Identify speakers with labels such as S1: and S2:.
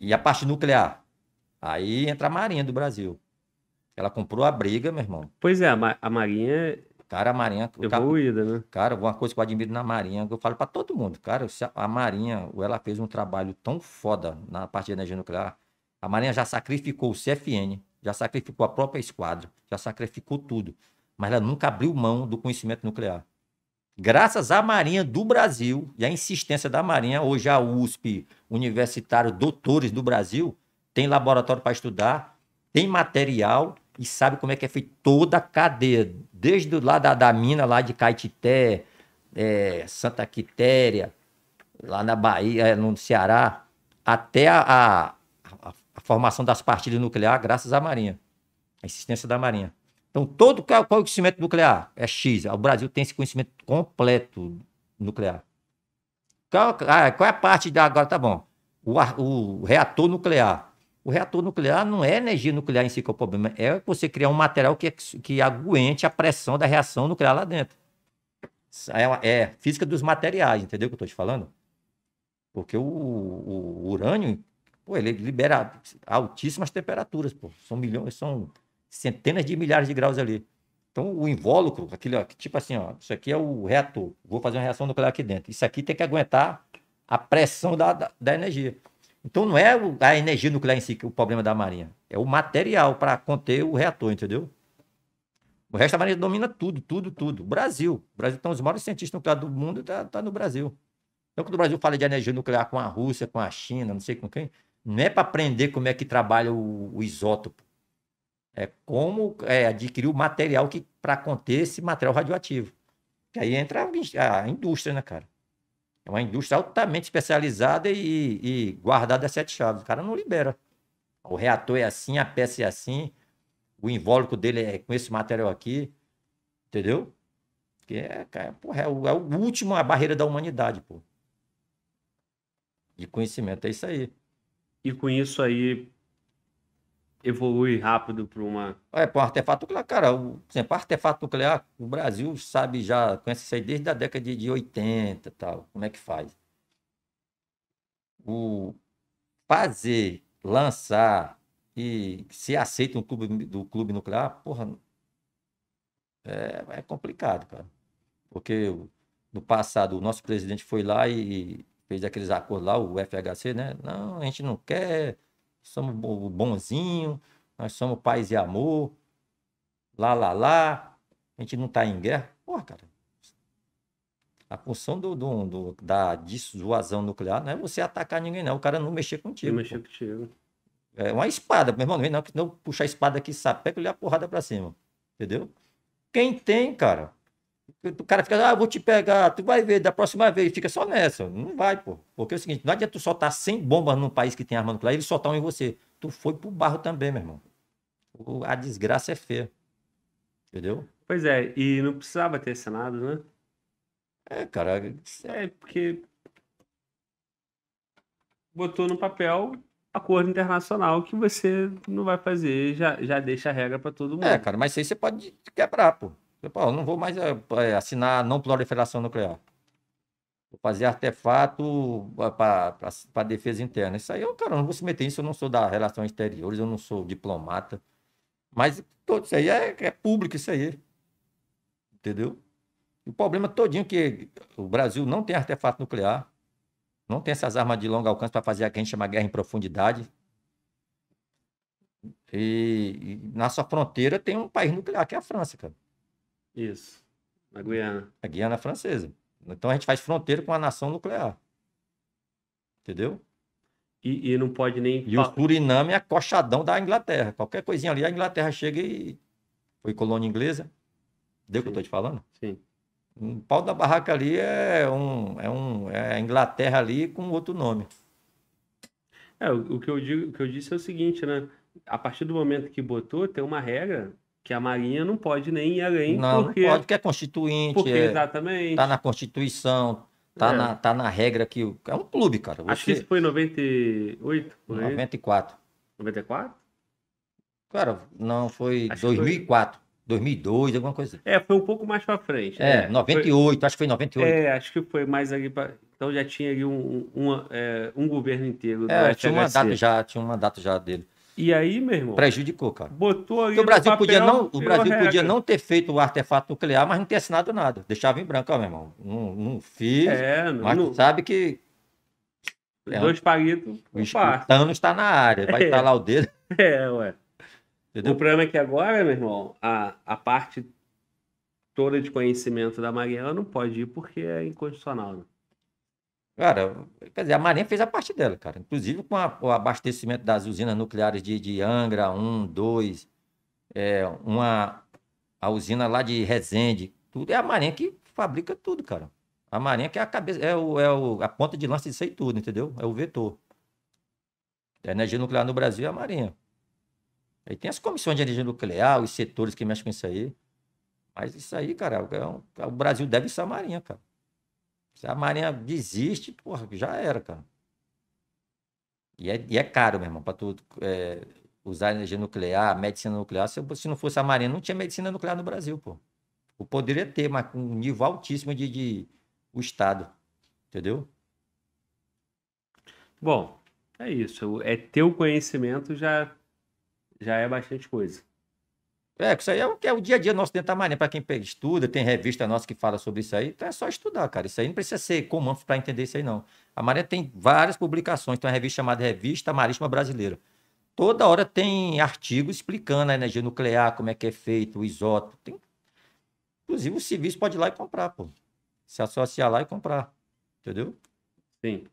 S1: E a parte nuclear? Aí entra a Marinha do Brasil. Ela comprou a briga, meu irmão. Pois é, a, Ma a Marinha. É cara, a Marinha. Evoluída, cara, né? Cara, uma coisa que eu admiro na Marinha, eu falo para todo mundo, cara, a Marinha, ela fez um trabalho tão foda na parte de energia nuclear. A Marinha já sacrificou o CFN, já sacrificou a própria esquadra, já sacrificou tudo. Mas ela nunca abriu mão do conhecimento nuclear. Graças à Marinha do Brasil e à insistência da Marinha, hoje a USP, Universitário Doutores do Brasil, tem laboratório para estudar, tem material e sabe como é que é feita toda a cadeia, desde lá da, da mina lá de Caetité, é, Santa Quitéria, lá na Bahia, é, no Ceará, até a, a, a, a formação das partilhas nucleares, graças à Marinha, a insistência da Marinha. Então, todo qual é o conhecimento nuclear? É X. É, o Brasil tem esse conhecimento completo nuclear. Qual, ah, qual é a parte da. Agora tá bom. O, o reator nuclear. O reator nuclear não é energia nuclear em si que é o problema, é você criar um material que, é, que aguente a pressão da reação nuclear lá dentro. É, é física dos materiais, entendeu o que eu estou te falando? Porque o, o, o urânio, pô, ele libera altíssimas temperaturas, pô. São milhões, são centenas de milhares de graus ali. Então, o invólucro, aquele, tipo assim, ó, isso aqui é o reator, vou fazer uma reação nuclear aqui dentro. Isso aqui tem que aguentar a pressão da, da, da energia. Então, não é a energia nuclear em si que é o problema da Marinha, é o material para conter o reator, entendeu? O resto da Marinha domina tudo, tudo, tudo. O Brasil. O Brasil estão os maiores cientistas nucleares do mundo, está tá no Brasil. Então, quando o Brasil fala de energia nuclear com a Rússia, com a China, não sei com quem, não é para aprender como é que trabalha o, o isótopo é, como é, adquirir o material que para conter esse material radioativo. Que aí entra a, a, indústria, né, cara? É uma indústria altamente especializada e, e guardada a sete chaves. O cara não libera. O reator é assim, a peça é assim, o invólucro dele é com esse material aqui, entendeu? Que é, cara, porra, é, o, é o último, a barreira da humanidade, pô. De conhecimento, é isso aí. E com isso aí, evolui rápido para uma. É, para um artefato nuclear, cara, o, exemplo, artefato nuclear, o Brasil sabe já, conhece isso aí desde a década de 80 tal, como é que faz. O fazer, lançar e ser aceito no clube, do clube nuclear, porra, é, é complicado, cara. Porque no passado o nosso presidente foi lá e fez aqueles acordos lá, o FHC, né? Não, a gente não quer somos o bonzinho, nós somos paz e amor, lá, lá, lá, a gente não está em guerra. Porra, cara, a função do, do, do, da dissuasão nuclear não é você atacar ninguém, não. O cara não mexer contigo. Não mexer contigo. É uma espada, meu irmão. Não, não, não puxar a espada aqui, sapeca e olhar a porrada pra cima. Entendeu? Quem tem, cara, o cara fica, ah, vou te pegar, tu vai ver, da próxima vez, fica só nessa. Não vai, pô. Porque é o seguinte, não adianta tu soltar 100 bombas num país que tem arma nuclear e eles soltaram em você. Tu foi pro barro também, meu irmão. A desgraça é feia. Entendeu? Pois é, e não precisava ter Senado, né? É, cara.
S2: É, porque. Botou no papel acordo internacional que você não vai fazer, já, já deixa a regra para todo é, mundo. É, cara, mas isso aí
S1: você pode quebrar, pô. Eu, pô, eu não vou mais é, assinar não proliferação nuclear. Vou fazer artefato eh, para defesa interna. Isso aí, eu, cara, eu não vou se meter nisso, eu não sou da relação exteriores, eu não sou diplomata. Mas isso aí é, é público, isso aí. Entendeu? O problema todinho é que o Brasil não tem artefato nuclear, não tem essas armas de longo alcance para fazer a que a gente chama guerra em profundidade. E, e na sua fronteira tem um país nuclear, que é a França, cara. Isso. Na Guiana. A Guiana Francesa. Então a gente faz fronteira com a nação nuclear. Entendeu? E, e não pode nem. E o Suriname é coxadão da Inglaterra. Qualquer coisinha ali, a Inglaterra chega e. Foi colônia inglesa. Deu o que eu tô te falando? Sim. Um pau da barraca ali é um. É um. É Inglaterra ali com outro nome. É, o
S2: que eu digo, o que eu disse é o seguinte, né? A partir do momento que botou, tem uma regra que a Marinha não pode nem ir além. Não, porque, não pode, porque
S1: é constituinte. Porque, é, exatamente. Está na Constituição, está é. na, tá na regra que. É um clube, cara. Você... Acho que isso
S2: foi em 98? Por
S1: 94. 94? Cara, não, foi acho 2004. Foi... 2002, alguma coisa.
S2: É, foi um pouco mais para frente. É, né? 98, foi... acho que foi 98. É, acho que foi mais ali para. Então já tinha ali um, um, um, é, um governo inteiro. É, tinha um mandato
S1: já, tinha um mandato já dele. E aí, meu irmão. Prejudicou, cara. Botou aí. o Brasil, podia, não, o Brasil podia não ter feito o artefato nuclear, mas não ter assinado nada. Deixava em branco, ó, meu irmão. Não, não fiz. É, mas não... sabe que. Dois palitos. O Thanos está na área. Vai é. estar lá o dedo.
S2: É, ué. Entendeu? O problema é que agora, meu irmão, a, a parte toda de conhecimento da Mariela não pode ir porque é inconstitucional. Né?
S1: Cara, quer dizer, a Marinha fez a parte dela, cara. Inclusive com a, o abastecimento das usinas nucleares de, de Angra 1, 2, é, uma, a usina lá de Resende, tudo. É a Marinha que fabrica tudo, cara. A Marinha que é a cabeça, é, o, é o, a ponta de lança disso aí tudo, entendeu? É o vetor. A energia nuclear no Brasil é a Marinha. Aí tem as comissões de energia nuclear, os setores que mexem com isso aí. Mas isso aí, cara, é um, o Brasil deve ser a Marinha, cara. Se a Marinha desiste, porra, já era, cara. E é, e é caro, meu irmão, para tu é, usar energia nuclear, medicina nuclear. Se, se, não fosse a Marinha, não tinha medicina nuclear no Brasil, pô. o poderia é ter, mas com um nível altíssimo de, de o Estado. Entendeu? Bom, é isso. É o conhecimento já, já é bastante coisa. É, isso aí é o que é o dia a dia nosso dentro da Marinha. Para quem estuda, tem revista nossa que fala sobre isso aí. Então é só estudar, cara. Isso aí não precisa ser comando para entender isso aí, não. A Marinha tem várias publicações. Tem uma revista chamada Revista Marítima Brasileira. Toda hora tem artigo explicando a energia nuclear, como é que é feito, o isótopo. Tem... Inclusive, o serviço pode ir lá e comprar, pô. Se associar lá e comprar. Entendeu? Sim.